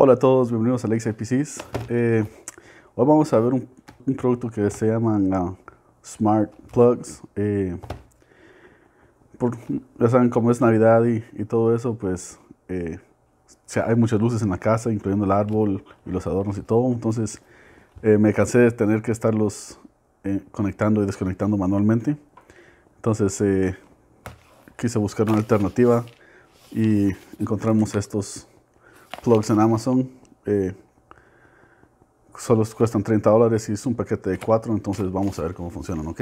Hola a todos, bienvenidos a LexIPCs. Eh, hoy vamos a ver un, producto que se llama ah, Smart Plugs. Eh, ya saben, como es Navidad y, todo eso, pues eh, hay muchas luces en la casa, incluyendo el árbol y los adornos y todo. Entonces eh, me cansé de tener que estarlos conectando y desconectando manualmente. Entonces quise buscar una alternativa y encontramos estos plugs en Amazon. Eh, solo cuestan 30 dólares y es un paquete de 4, entonces vamos a ver cómo funcionan, ¿ok?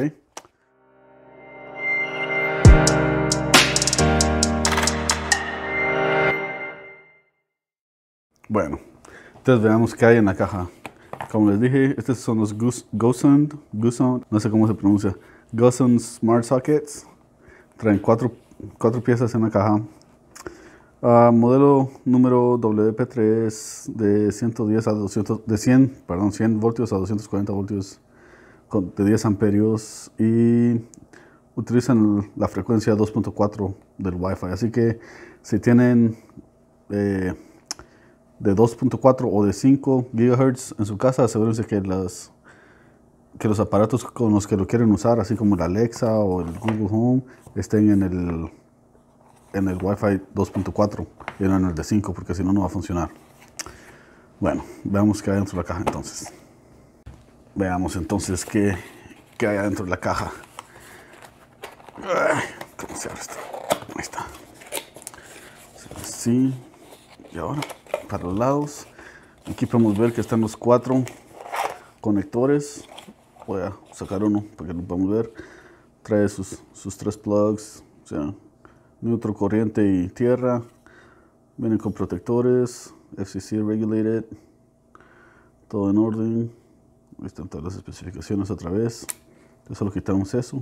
Bueno, entonces veamos qué hay en la caja. Como les dije, estos son los Gosund no sé cómo se pronuncia, Gosun Smart Sockets. Traen 4 cuatro piezas en la caja. Ah, modelo número WP3 de 110 a 200, de 100, perdón, 100 voltios a 240 voltios de 10 amperios y utilizan la frecuencia 2.4 del Wi-Fi. Así que si tienen eh, de 2.4 o de 5 GHz en su casa, asegúrense que, las, que los aparatos con los que lo quieren usar, así como la Alexa o el Google Home, estén en el en el wifi 2.4 y no en el de 5 porque si no, no va a funcionar. Bueno, veamos qué hay dentro de la caja entonces. Veamos entonces qué, qué hay dentro de la caja. ¿Cómo se abre esto? Ahí está. Así. Y ahora, para los lados. Aquí podemos ver que están los cuatro conectores. Voy a sacar uno para que lo podamos ver. Trae sus, sus tres plugs. O sea, neutro corriente y tierra. Vienen con protectores, FCC regulated, todo en orden. Ahí están todas las especificaciones otra vez. Entonces solo quitamos eso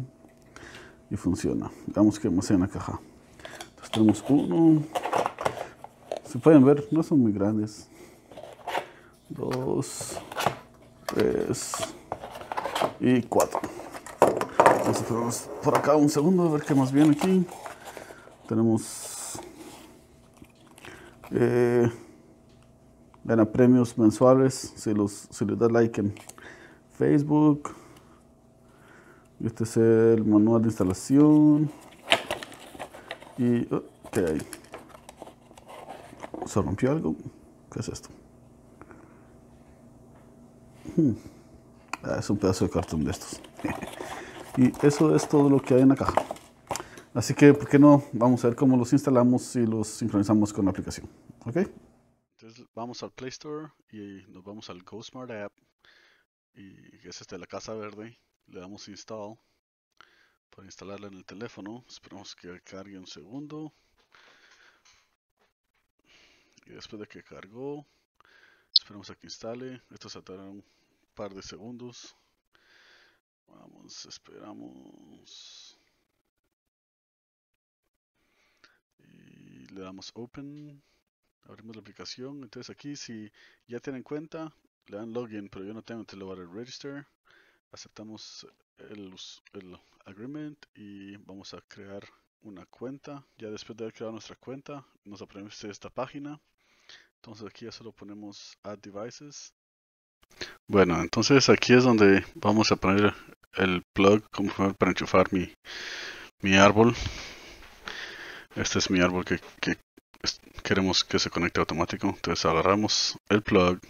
y funciona. Digamos que más en la caja. Entonces tenemos uno. Se pueden ver, no son muy grandes. Dos, tres y cuatro. Entonces por acá un segundo a ver qué más viene aquí. Tenemos eh, gana premios mensuales si, los, si les da like en Facebook. Este es el manual de instalación. Y ¿qué oh, hay? ¿Se rompió algo? ¿Qué es esto? Hmm. Ah, es un pedazo de cartón de estos. y eso es todo lo que hay en la caja. Así que, ¿por qué no? Vamos a ver cómo los instalamos y los sincronizamos con la aplicación. ¿Ok? Entonces vamos al Play Store y nos vamos al GoSmart App. Y es de este, la casa verde. Le damos Install para instalarla en el teléfono. Esperamos que cargue un segundo. Y después de que cargó, esperamos a que instale. Esto se tardará un par de segundos. Vamos, esperamos. le damos Open, abrimos la aplicación. Entonces aquí si ya tienen cuenta, le dan Login, pero yo no tengo, entonces le voy a Register. Aceptamos el, agreement y vamos a crear una cuenta. Ya después de haber creado nuestra cuenta, nos aparece esta página. Entonces aquí ya solo ponemos Add Devices. Bueno, entonces aquí es donde vamos a poner el plug como para enchufar mi, mi árbol este es mi árbol que, queremos que se conecte automático. Entonces agarramos el plug.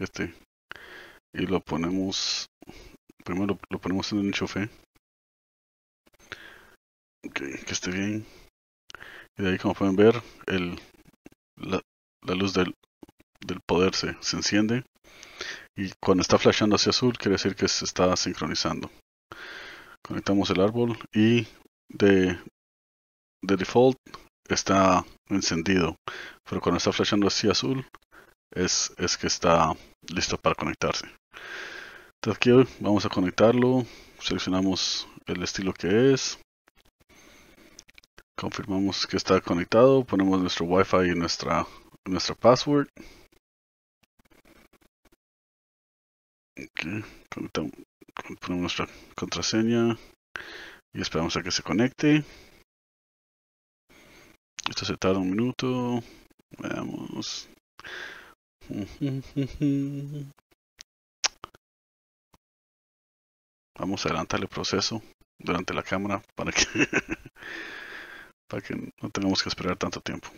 Este. Y lo ponemos. Primero lo, ponemos en el enchufe. que esté bien. Y de ahí como pueden ver, el, la, la luz del, del poder se, se, enciende. Y cuando está flashando hacia azul, quiere decir que se está sincronizando. Conectamos el árbol y de de default está encendido, pero cuando está flashando así azul, es, es que está listo para conectarse. Entonces aquí vamos a conectarlo, seleccionamos el estilo que es, confirmamos que está conectado, ponemos nuestro Wi-Fi y nuestra, nuestra password. ponemos nuestra contraseña y esperamos a que se conecte. Esto se tarda un minuto. Veamos. Vamos a adelantar el proceso durante la cámara para que, para que no tengamos que esperar tanto tiempo.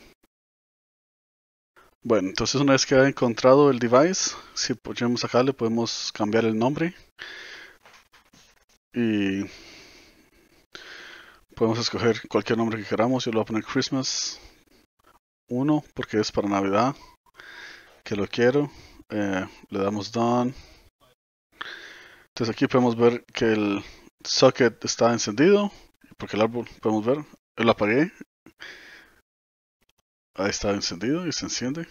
Bueno, entonces una vez que ha encontrado el device, si podemos acá le podemos cambiar el nombre y Podemos escoger cualquier nombre que queramos. Yo lo voy a poner Christmas 1 porque es para Navidad. Que lo quiero. Eh, le damos Done. Entonces aquí podemos ver que el socket está encendido. Porque el árbol, podemos ver, lo apagué. Ahí está encendido y se enciende.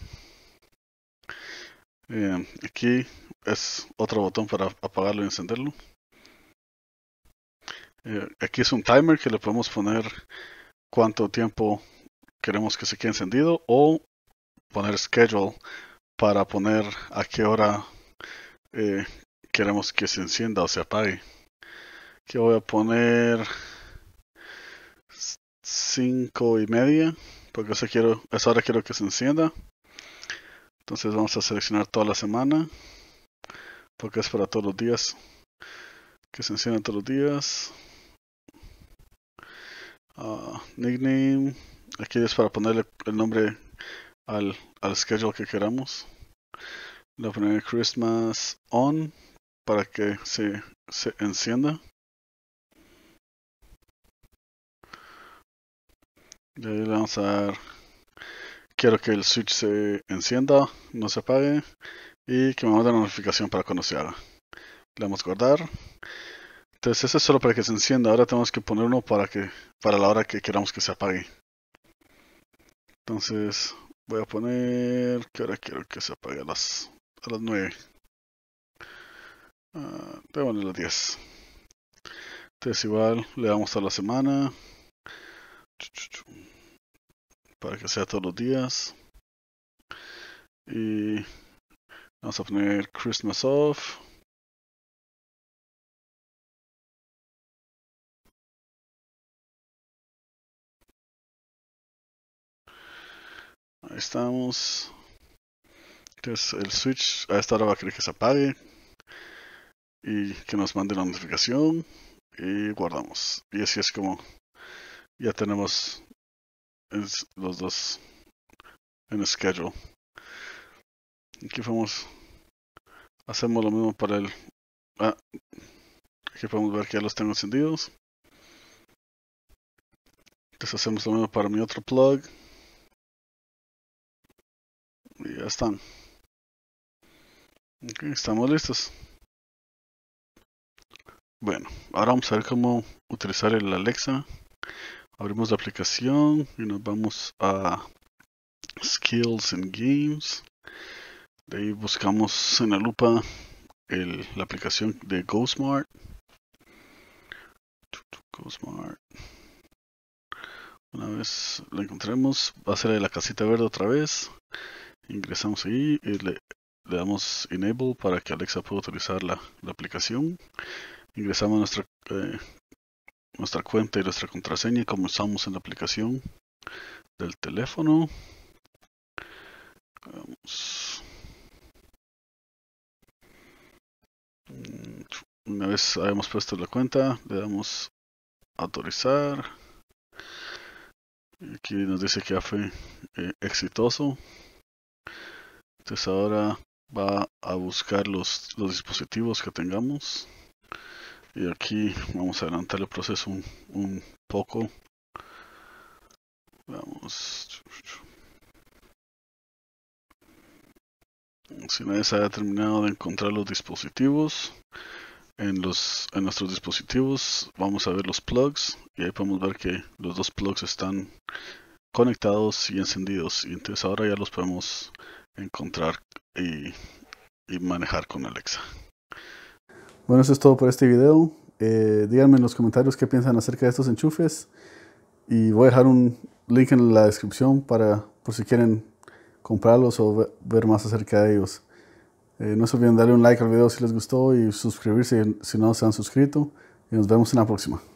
Eh, aquí es otro botón para apagarlo y encenderlo. Eh, aquí es un timer que le podemos poner cuánto tiempo queremos que se quede encendido o poner schedule para poner a qué hora eh, queremos que se encienda o se apague. Aquí voy a poner 5 y media porque esa, quiero, esa hora quiero que se encienda. Entonces vamos a seleccionar toda la semana porque es para todos los días que se encienda todos los días. Ah, nickname. Aquí es para ponerle el nombre al, al schedule que queramos. Le voy a poner Christmas on para que se, se encienda. Y ahí le vamos a dar. Quiero que el switch se encienda, no se apague y que me mande una notificación para cuando se haga. Le damos guardar. Entonces eso es solo para que se encienda. Ahora tenemos que poner uno para que para la hora que queramos que se apague. Entonces voy a poner que ahora quiero que se apague a las, a las 9. Uh, ah, voy a las 10. Entonces igual le damos a la semana. Para que sea todos los días. Y vamos a poner Christmas off. estamos. Entonces el switch a esta hora va a querer que se apague y que nos mande la notificación y guardamos. Y así es como ya tenemos los dos en schedule. Aquí vamos, hacemos lo mismo para el. Ah, aquí podemos ver que ya los tengo encendidos. Entonces hacemos lo mismo para mi otro plug. Y ya están. estamos listos. Bueno, ahora vamos a ver cómo utilizar el Alexa. Abrimos la aplicación y nos vamos a Skills and Games. De ahí buscamos en la lupa el, la aplicación de ghostmart Una vez la encontremos, va a ser la casita verde otra vez ingresamos ahí, y eh, le, damos Enable para que Alexa pueda utilizar la, aplicación. Ingresamos nuestra, eh, nuestra cuenta y nuestra contraseña y comenzamos en la aplicación del teléfono. Mm, una vez hayamos puesto la cuenta, le damos autorizar. Aquí nos dice que fue eh, exitoso. Entonces ahora va a buscar los, los dispositivos que tengamos. Y aquí vamos a adelantar el proceso un, poco. Vamos. Si nadie se haya terminado de encontrar los dispositivos, en, los, en nuestros dispositivos vamos a ver los plugs y ahí podemos ver que los dos plugs están conectados y encendidos. Y entonces ahora ya los podemos encontrar y, manejar con Alexa. Bueno, eso es todo por este video. Eh, díganme en los comentarios qué piensan acerca de estos enchufes. Y voy a dejar un link en la descripción para por si quieren comprarlos o ver más acerca de ellos. Eh, no se olviden darle un like al video si les gustó y suscribirse si no se han suscrito. Y nos vemos en la próxima.